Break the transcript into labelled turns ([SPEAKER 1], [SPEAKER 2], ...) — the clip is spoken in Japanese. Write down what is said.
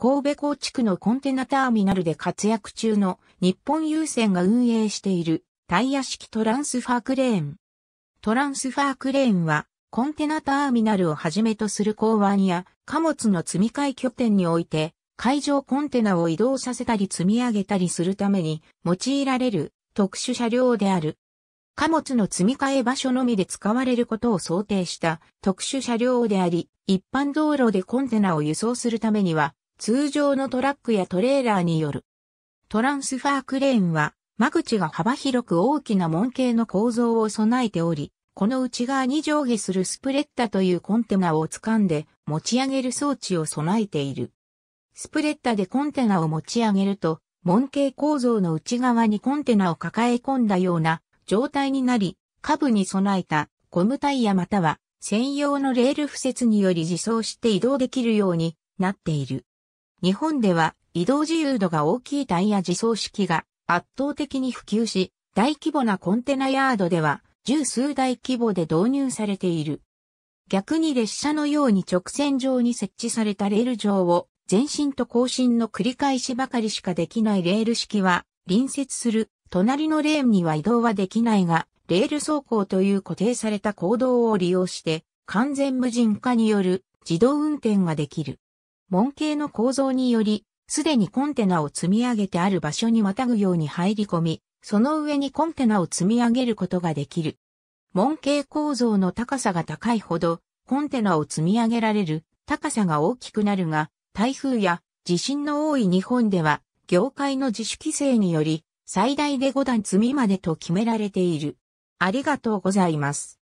[SPEAKER 1] 神
[SPEAKER 2] 戸港地区のコンテナターミナルで活躍中の日本郵船が運営しているタイヤ式トランスファークレーン。トランスファークレーンはコンテナターミナルをはじめとする港湾や貨物の積み替え拠点において海上コンテナを移動させたり積み上げたりするために用いられる特殊車両である。貨物の積み替え場所のみで使われることを想定した特殊車両であり、一般道路でコンテナを輸送するためには通常のトラックやトレーラーによる。トランスファークレーンは、間口が幅広く大きな門系の構造を備えており、この内側に上下するスプレッタというコンテナを掴んで持ち上げる装置を備えている。スプレッタでコンテナを持ち上げると、門系構造の内側にコンテナを抱え込んだような状態になり、下部に備えたゴムタイヤまたは専用のレール敷設により自走して移動できるようになっている。日本では移動自由度が大きいタイヤ自走式が圧倒的に普及し、大規模なコンテナヤードでは十数台規模で導入されている。逆に列車のように直線上に設置されたレール上を前進と後進の繰り返しばかりしかできないレール式は隣接する隣のレーンには移動はできないが、レール走行という固定された行動を利用して完全無人化による自動運転ができる。門系の構造により、すでにコンテナを積み上げてある場所にまたぐように入り込み、その上にコンテナを積み上げることができる。門系構造の高さが高いほど、コンテナを積み上げられる高さが大きくなるが、台風や地震の多い日本では、業界の自主規制により、最大で5段積みまでと決められている。ありがとうございます。